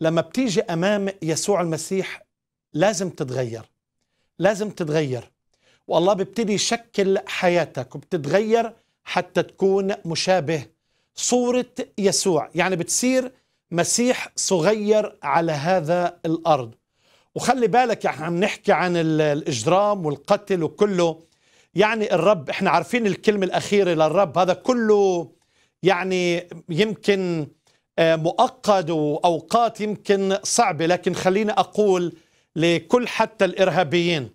لما بتيجي امام يسوع المسيح لازم تتغير لازم تتغير والله بيبتدي يشكل حياتك وبتتغير حتى تكون مشابه صورة يسوع يعني بتصير مسيح صغير على هذا الأرض وخلي بالك احنا عم نحكي عن الإجرام والقتل وكله يعني الرب احنا عارفين الكلمة الأخيرة للرب هذا كله يعني يمكن مؤقت وأوقات يمكن صعبة لكن خليني أقول لكل حتى الإرهابيين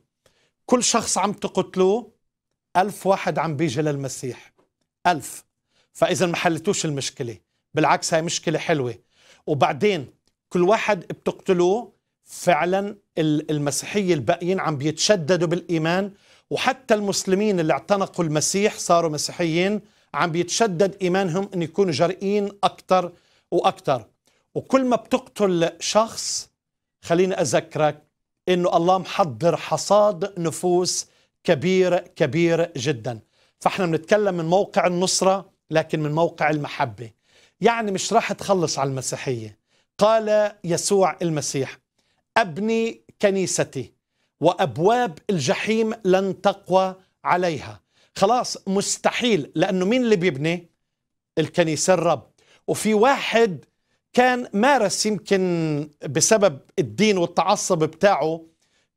كل شخص عم تقتلوه ألف واحد عم بيجي للمسيح ألف فإذا ما حلتوش المشكلة بالعكس هاي مشكلة حلوة وبعدين كل واحد بتقتلوه فعلا المسيحية الباقيين عم بيتشددوا بالإيمان وحتى المسلمين اللي اعتنقوا المسيح صاروا مسيحيين عم بيتشدد إيمانهم أن يكونوا جرئين أكثر وأكثر وكل ما بتقتل شخص خليني أذكرك أنه الله محضر حصاد نفوس كبير كبير جدا فإحنا بنتكلم من موقع النصرة لكن من موقع المحبة يعني مش راح تخلص على المسيحية قال يسوع المسيح أبني كنيستي وأبواب الجحيم لن تقوى عليها خلاص مستحيل لأنه مين اللي بيبني الكنيسة الرب وفي واحد كان مارس يمكن بسبب الدين والتعصب بتاعه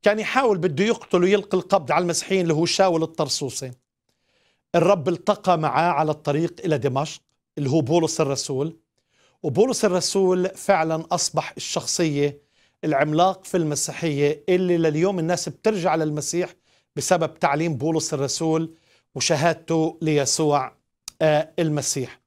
كان يحاول بده يقتله يلقي القبض على المسيحيين اللي هو شاول الطرسوسي الرب التقى معاه على الطريق إلى دمشق اللي هو بولس الرسول وبولس الرسول فعلا أصبح الشخصية العملاق في المسيحية اللي لليوم الناس بترجع للمسيح بسبب تعليم بولس الرسول وشهادته ليسوع آه، المسيح